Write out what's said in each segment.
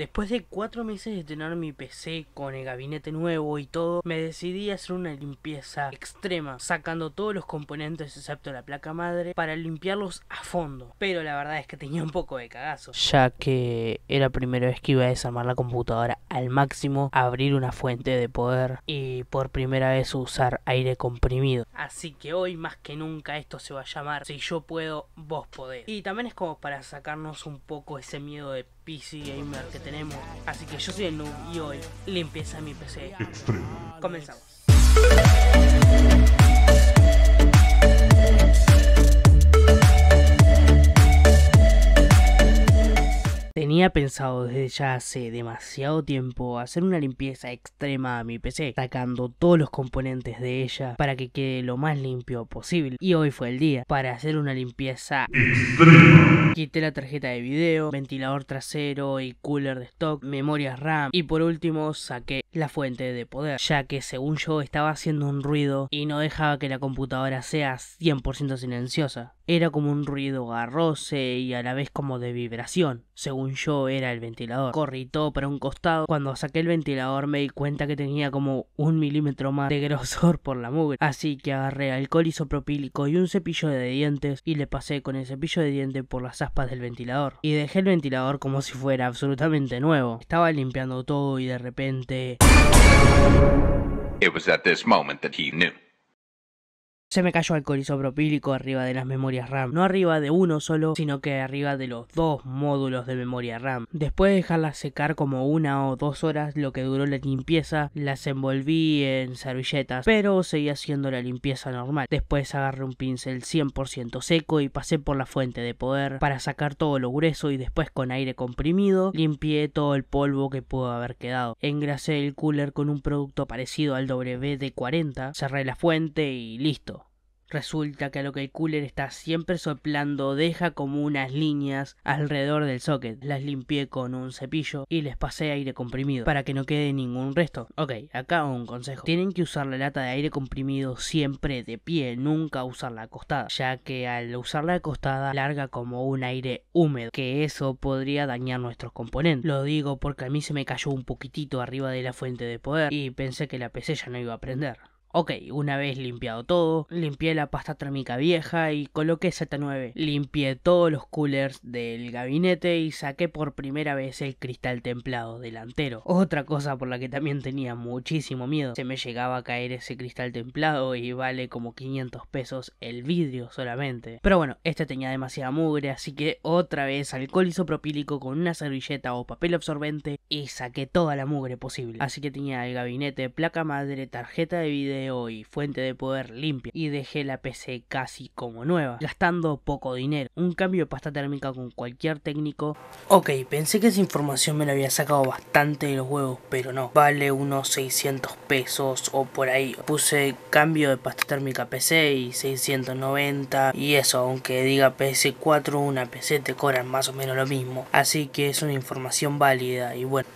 Después de cuatro meses de tener mi PC con el gabinete nuevo y todo, me decidí a hacer una limpieza extrema, sacando todos los componentes excepto la placa madre para limpiarlos a fondo. Pero la verdad es que tenía un poco de cagazo, ya que era la primera vez que iba a desarmar la computadora al máximo, abrir una fuente de poder y por primera vez usar aire comprimido. Así que hoy más que nunca esto se va a llamar Si yo puedo, vos podés. Y también es como para sacarnos un poco ese miedo de PC gamer que tenemos. Así que yo soy el noob y hoy limpieza mi PC. Extreme. Comenzamos. Tenía pensado desde ya hace demasiado tiempo hacer una limpieza extrema a mi PC, sacando todos los componentes de ella para que quede lo más limpio posible. Y hoy fue el día para hacer una limpieza extrema. Quité la tarjeta de video, ventilador trasero y cooler de stock, memorias RAM y por último saqué la fuente de poder, ya que según yo estaba haciendo un ruido y no dejaba que la computadora sea 100% silenciosa. Era como un ruido garroce y a la vez como de vibración. Según yo era el ventilador. Corrí todo para un costado. Cuando saqué el ventilador me di cuenta que tenía como un milímetro más de grosor por la mugre. Así que agarré alcohol isopropílico y un cepillo de dientes y le pasé con el cepillo de dientes por las aspas del ventilador. Y dejé el ventilador como si fuera absolutamente nuevo. Estaba limpiando todo y de repente... It was at this moment that he knew. Se me cayó alcohol isopropílico arriba de las memorias RAM, no arriba de uno solo, sino que arriba de los dos módulos de memoria RAM. Después de dejarlas secar como una o dos horas, lo que duró la limpieza, las envolví en servilletas, pero seguí haciendo la limpieza normal. Después agarré un pincel 100% seco y pasé por la fuente de poder para sacar todo lo grueso y después con aire comprimido limpié todo el polvo que pudo haber quedado. Engrasé el cooler con un producto parecido al WD-40, cerré la fuente y listo. Resulta que a lo que el cooler está siempre soplando deja como unas líneas alrededor del socket. Las limpié con un cepillo y les pasé aire comprimido para que no quede ningún resto. Ok, acá un consejo. Tienen que usar la lata de aire comprimido siempre de pie, nunca usarla acostada, ya que al usarla acostada larga como un aire húmedo, que eso podría dañar nuestros componentes. Lo digo porque a mí se me cayó un poquitito arriba de la fuente de poder y pensé que la PC ya no iba a prender. Ok, una vez limpiado todo, limpié la pasta térmica vieja y coloqué Z9. Limpié todos los coolers del gabinete y saqué por primera vez el cristal templado delantero. Otra cosa por la que también tenía muchísimo miedo. Se me llegaba a caer ese cristal templado y vale como 500 pesos el vidrio solamente. Pero bueno, este tenía demasiada mugre, así que otra vez alcohol isopropílico con una servilleta o papel absorbente y saqué toda la mugre posible. Así que tenía el gabinete, placa madre, tarjeta de video y fuente de poder limpia y dejé la PC casi como nueva, gastando poco dinero. Un cambio de pasta térmica con cualquier técnico. Ok, pensé que esa información me la había sacado bastante de los huevos, pero no. Vale unos 600 pesos o por ahí. Puse cambio de pasta térmica PC y 690 y eso, aunque diga PC 4 una PC te cobran más o menos lo mismo. Así que es una información válida y bueno.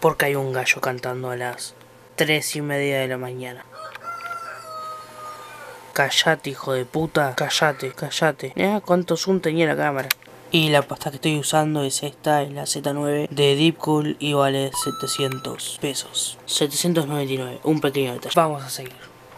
Porque hay un gallo cantando a las 3 y media de la mañana. Callate, hijo de puta. Callate, callate. Mira cuánto zoom tenía la cámara. Y la pasta que estoy usando es esta, es la Z9 de Deep Cool y vale 700 pesos. 799, un pequeño detalle. Vamos a seguir.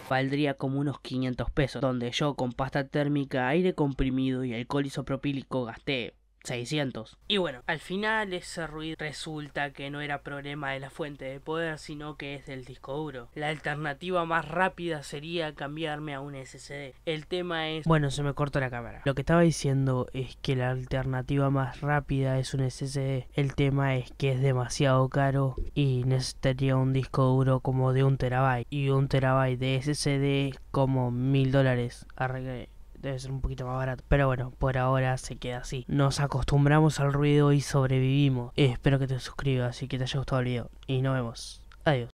Valdría como unos 500 pesos, donde yo con pasta térmica, aire comprimido y alcohol isopropílico gasté 600. Y bueno, al final ese ruido resulta que no era problema de la fuente de poder, sino que es del disco duro. La alternativa más rápida sería cambiarme a un SSD. El tema es... Bueno, se me cortó la cámara. Lo que estaba diciendo es que la alternativa más rápida es un SSD. El tema es que es demasiado caro y necesitaría un disco duro como de un terabyte. Y un terabyte de SSD como mil dólares. Arreglé debe ser un poquito más barato. Pero bueno, por ahora se queda así. Nos acostumbramos al ruido y sobrevivimos. Espero que te suscribas y que te haya gustado el video. Y nos vemos. Adiós.